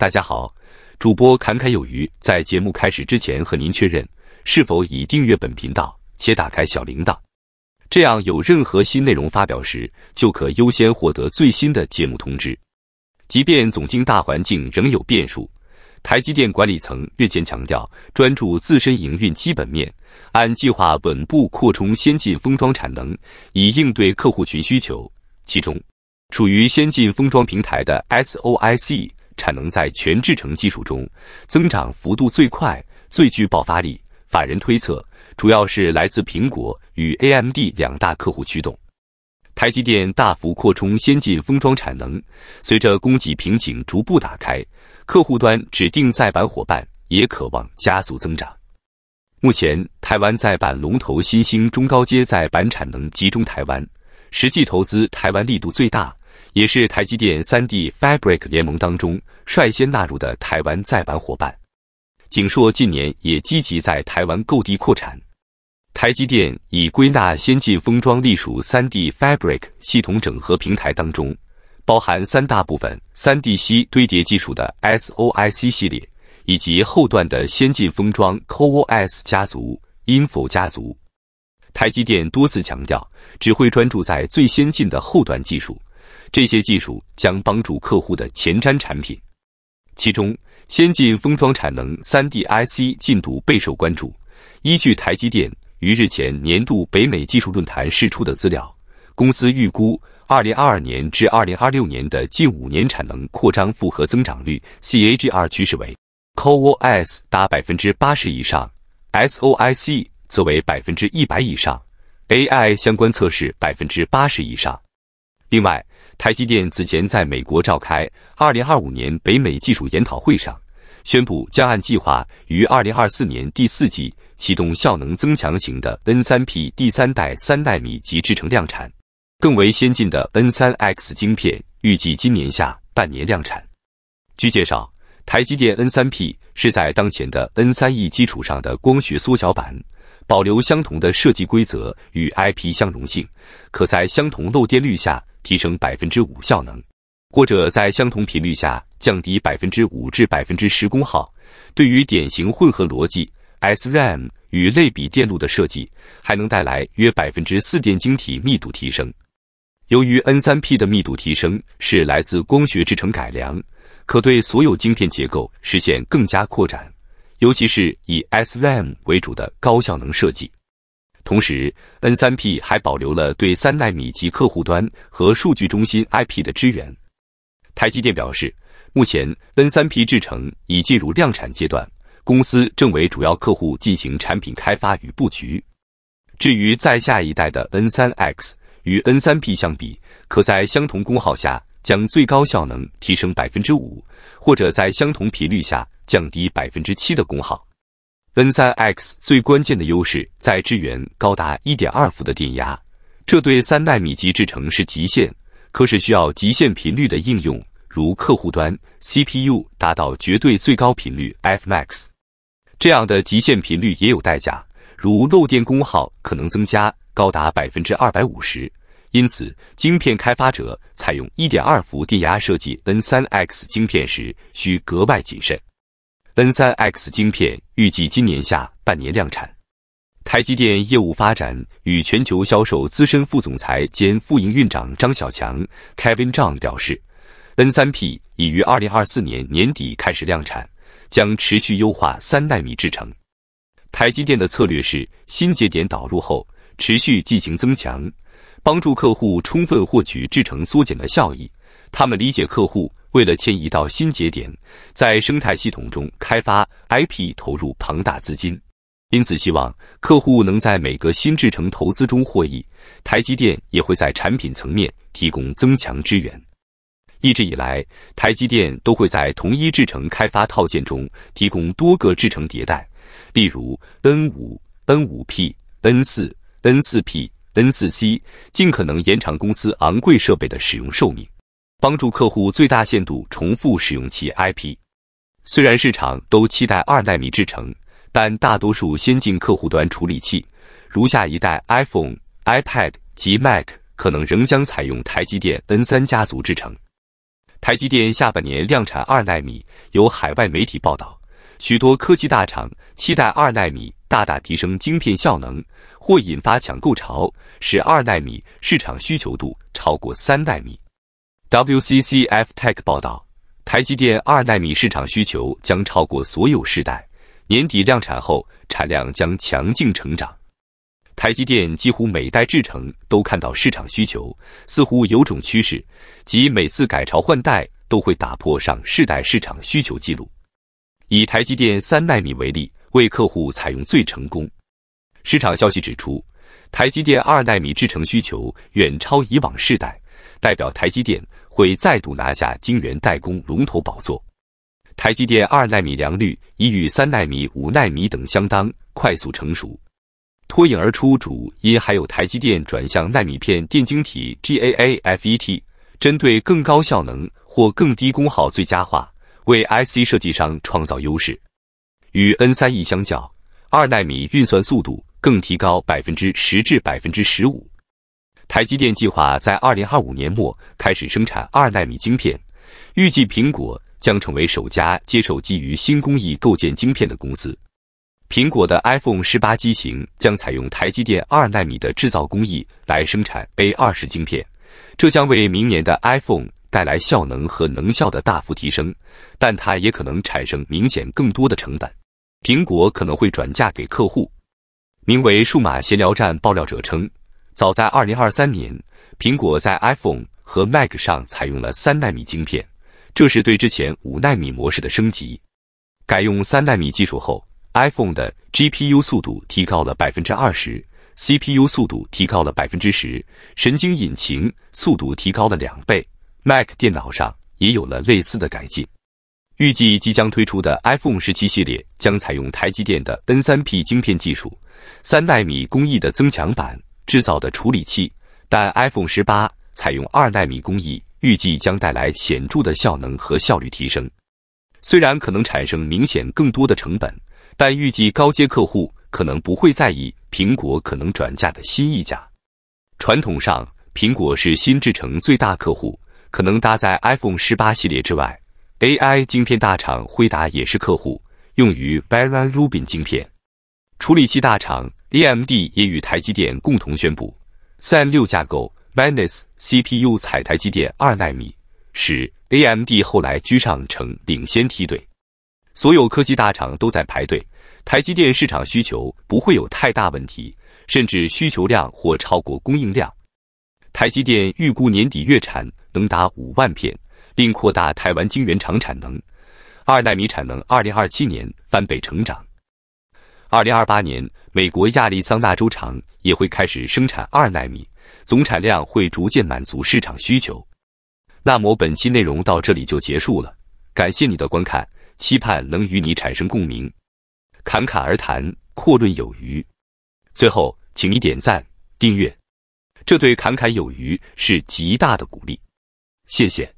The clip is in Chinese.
大家好，主播侃侃有余。在节目开始之前，和您确认是否已订阅本频道且打开小铃铛，这样有任何新内容发表时，就可优先获得最新的节目通知。即便总经大环境仍有变数，台积电管理层日前强调，专注自身营运基本面，按计划稳步扩充先进封装产能，以应对客户群需求。其中，处于先进封装平台的 SOIC。产能在全制程技术中增长幅度最快，最具爆发力。法人推测，主要是来自苹果与 AMD 两大客户驱动。台积电大幅扩充先进封装产能，随着供给瓶颈逐步打开，客户端指定在版伙伴也渴望加速增长。目前，台湾在版龙头新兴中高阶在版产能集中台湾，实际投资台湾力度最大。也是台积电三 D Fabric 联盟当中率先纳入的台湾再版伙伴，景硕近年也积极在台湾购地扩产。台积电已归纳先进封装隶属三 D Fabric 系统整合平台当中，包含三大部分：三 D C 堆叠技术的 SOIC 系列，以及后段的先进封装 CoS 家族、InFO 家族。台积电多次强调，只会专注在最先进的后段技术。这些技术将帮助客户的前瞻产品，其中先进封装产能、三 D I C 进度备受关注。依据台积电于日前年度北美技术论坛释出的资料，公司预估2022年至2026年的近五年产能扩张复合增长率 （CAGR） 趋势为：CoWoS 达百分之八十以上，SOI C 则为百分之一百以上，AI 相关测试百分之八十以上。另外。台积电此前在美国召开二零二五年北美技术研讨会上，宣布将按计划于二零二四年第四季启动效能增强型的 N 三 P 第三代三纳米级制程量产，更为先进的 N 三 X 晶片预计今年下半年量产。据介绍，台积电 N 三 P 是在当前的 N 三 E 基础上的光学缩小版，保留相同的设计规则与 IP 相容性，可在相同漏电率下。提升百分之五效能，或者在相同频率下降低百分之五至百分之十功耗。对于典型混合逻辑 SRAM 与类比电路的设计，还能带来约百分之四电晶体密度提升。由于 N3P 的密度提升是来自光学制程改良，可对所有晶片结构实现更加扩展，尤其是以 SRAM 为主的高效能设计。同时，N3P 还保留了对三纳米级客户端和数据中心 IP 的支援。台积电表示，目前 N3P 制程已进入量产阶段，公司正为主要客户进行产品开发与布局。至于在下一代的 N3X 与 N3P 相比，可在相同功耗下将最高效能提升百分之五，或者在相同频率下降低百分之七的功耗。N3X 最关键的优势在支援高达1.2伏的电压，这对三纳米级制程是极限。可是需要极限频率的应用，如客户端 CPU 达到绝对最高频率 Fmax，这样的极限频率也有代价，如漏电功耗可能增加高达百分之二百五十。因此，晶片开发者采用1.2伏电压设计 N3X 晶片时，需格外谨慎。N3X 晶片预计今年下半年量产。台积电业务发展与全球销售资深副总裁兼副营运长张小强 （Kevin Zhang） 表示，N3P 已于2024年年底开始量产，将持续优化三纳米制程。台积电的策略是新节点导入后持续进行增强，帮助客户充分获取制程缩减的效益。他们理解客户。为了迁移到新节点，在生态系统中开发 IP，投入庞大资金，因此希望客户能在每个新制程投资中获益。台积电也会在产品层面提供增强支援。一直以来，台积电都会在同一制程开发套件中提供多个制程迭代，例如 N 五、N 五 P、N 四、N 四 P、N 四 C，尽可能延长公司昂贵设备的使用寿命。帮助客户最大限度重复使用其 IP。虽然市场都期待二纳米制程，但大多数先进客户端处理器，如下一代 iPhone、iPad 及 Mac，可能仍将采用台积电 N 三家族制程。台积电下半年量产二纳米。有海外媒体报道，许多科技大厂期待二纳米大大提升晶片效能，或引发抢购潮，使二纳米市场需求度超过三纳米。WCCF Tech 报道，台积电二纳米市场需求将超过所有世代，年底量产后产量将强劲成长。台积电几乎每代制程都看到市场需求，似乎有种趋势，即每次改朝换代都会打破上世代市场需求记录。以台积电三纳米为例，为客户采用最成功。市场消息指出，台积电二纳米制程需求远超以往世代，代表台积电。会再度拿下晶圆代工龙头宝座。台积电二纳米良率已与三纳米、五纳米等相当，快速成熟，脱颖而出。主因还有台积电转向纳米片电晶体 （GAAFET），针对更高效能或更低功耗最佳化，为 IC 设计商创造优势。与 N 三 E 相较，二纳米运算速度更提高百分之十至百分之十五。台积电计划在二零二五年末开始生产二纳米晶片，预计苹果将成为首家接受基于新工艺构建晶片的公司。苹果的 iPhone 十八机型将采用台积电二纳米的制造工艺来生产 A 二十晶片，这将为明年的 iPhone 带来效能和能效的大幅提升，但它也可能产生明显更多的成本，苹果可能会转嫁给客户。名为“数码闲聊站”爆料者称。早在二零二三年，苹果在 iPhone 和 Mac 上采用了三纳米晶片，这是对之前五纳米模式的升级。改用三纳米技术后，iPhone 的 GPU 速度提高了百分之二十，CPU 速度提高了百分之十，神经引擎速度提高了两倍。Mac 电脑上也有了类似的改进。预计即将推出的 iPhone 十七系列将采用台积电的 N 三 P 晶片技术，三纳米工艺的增强版。制造的处理器，但 iPhone 十八采用二纳米工艺，预计将带来显著的效能和效率提升。虽然可能产生明显更多的成本，但预计高阶客户可能不会在意苹果可能转嫁的新溢价。传统上，苹果是新制成最大客户，可能搭载 iPhone 十八系列之外，AI 晶片大厂辉达也是客户，用于 Vera Rubin 晶片处理器大厂。AMD 也与台积电共同宣布，三六架构 Zen CPU 采台积电二纳米，使 AMD 后来居上成领先梯队。所有科技大厂都在排队，台积电市场需求不会有太大问题，甚至需求量或超过供应量。台积电预估年底月产能达五万片，并扩大台湾晶圆厂产能，二纳米产能二零二七年翻倍成长。二零二八年，美国亚利桑那州厂也会开始生产二纳米，总产量会逐渐满足市场需求。那么本期内容到这里就结束了，感谢你的观看，期盼能与你产生共鸣。侃侃而谈，阔论有余。最后，请你点赞、订阅，这对侃侃有余是极大的鼓励。谢谢。